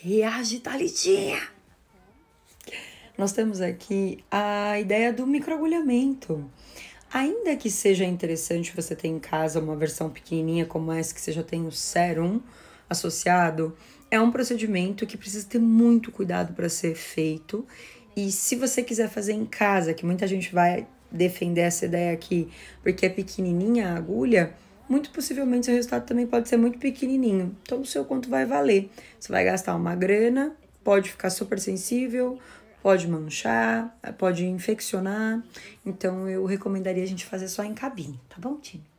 Reage, Thalitinha! Nós temos aqui a ideia do microagulhamento. Ainda que seja interessante você ter em casa uma versão pequenininha como essa, que você já tem o sérum associado, é um procedimento que precisa ter muito cuidado para ser feito. E se você quiser fazer em casa, que muita gente vai defender essa ideia aqui, porque é pequenininha a agulha, muito possivelmente seu resultado também pode ser muito pequenininho. Então, não sei o quanto vai valer. Você vai gastar uma grana, pode ficar super sensível, pode manchar, pode infeccionar. Então, eu recomendaria a gente fazer só em cabine, tá bom, time?